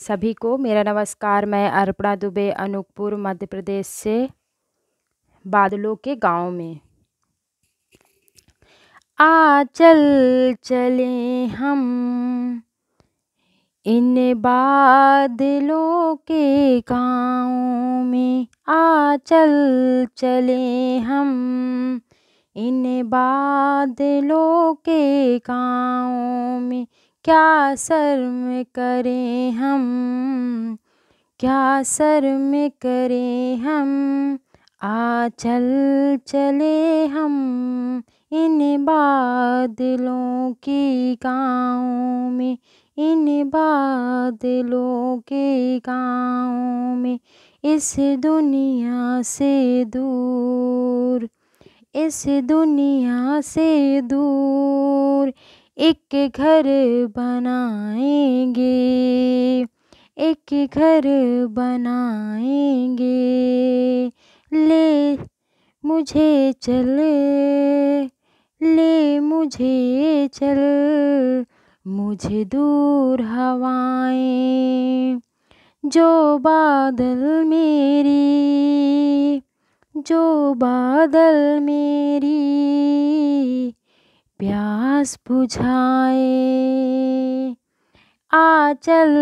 सभी को मेरा नमस्कार मैं अर्पणा दुबे अनूपपुर मध्य प्रदेश से बादलों के गांव में आ चल चले हम इन बादलों के गांव में आ चल चले हम इन बादलों के गांव में क्या शर्म करें हम क्या शर्म करें हम आ चल चले हम इन बादलों के गाँव में इन बादलों के गाँव में इस दुनिया से दूर इस दुनिया से दूर एक घर बनाएंगे एक घर बनाएंगे ले मुझे चल ले मुझे चल मुझे दूर हवाएं जो बादल मेरी जो बादल मेरी प्यास बुझाए आ चल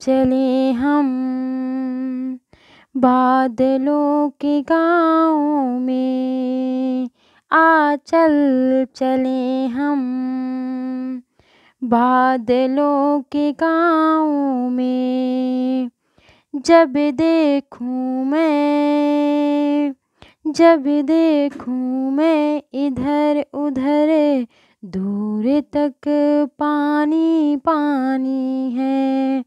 चले हम बादलों के गाँव में आ चल चले हम बादलों के गाँव में जब देखूँ मैं जब देखूँ मैं इधर उधर दूर तक पानी पानी है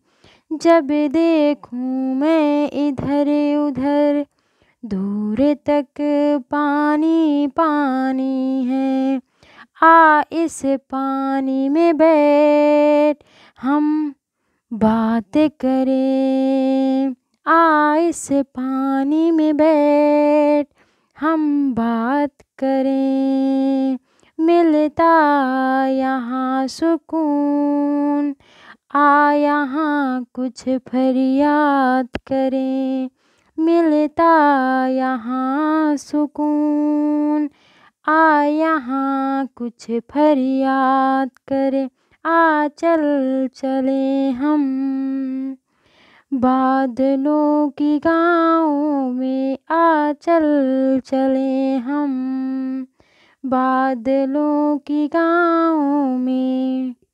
जब देखूं मैं इधर उधर दूर तक पानी पानी है आ इस पानी में बैठ हम बात करें आ इस पानी में बैठ हम बात करें मिलता यहाँ सुकून आ यहाँ कुछ फरियाद करें मिलता यहाँ सुकून आ यहाँ कुछ फरियाद करें आ चल चले हम बादलों की गाँव में आ चल चले हम बादलों की गाँव में